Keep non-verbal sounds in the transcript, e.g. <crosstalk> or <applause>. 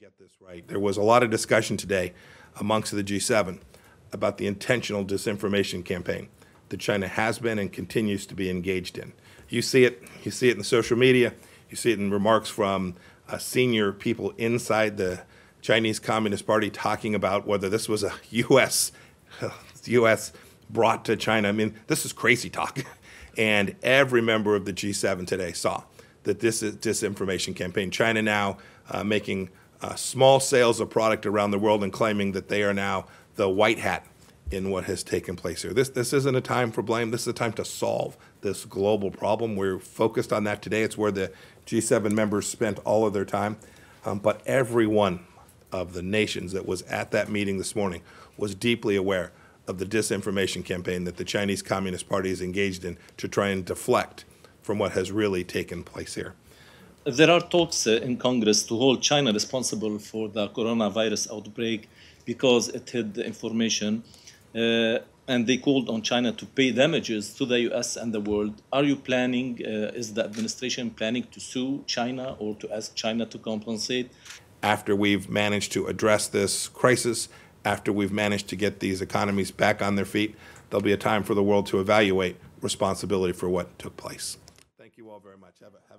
get this right. There was a lot of discussion today amongst the G7 about the intentional disinformation campaign that China has been and continues to be engaged in. You see it, you see it in the social media, you see it in remarks from uh, senior people inside the Chinese Communist Party talking about whether this was a U.S. <laughs> U.S. brought to China. I mean, this is crazy talk, and every member of the G7 today saw that this is disinformation campaign. China now uh, making uh, small sales of product around the world and claiming that they are now the white hat in what has taken place here. This, this isn't a time for blame. This is a time to solve this global problem. We're focused on that today. It's where the G7 members spent all of their time. Um, but every one of the nations that was at that meeting this morning was deeply aware of the disinformation campaign that the Chinese Communist Party is engaged in to try and deflect from what has really taken place here there are talks uh, in Congress to hold China responsible for the coronavirus outbreak because it hid the information. Uh, and they called on China to pay damages to the US and the world. Are you planning, uh, is the administration planning to sue China or to ask China to compensate? After we've managed to address this crisis, after we've managed to get these economies back on their feet, there'll be a time for the world to evaluate responsibility for what took place. Thank you all very much. Have a, have a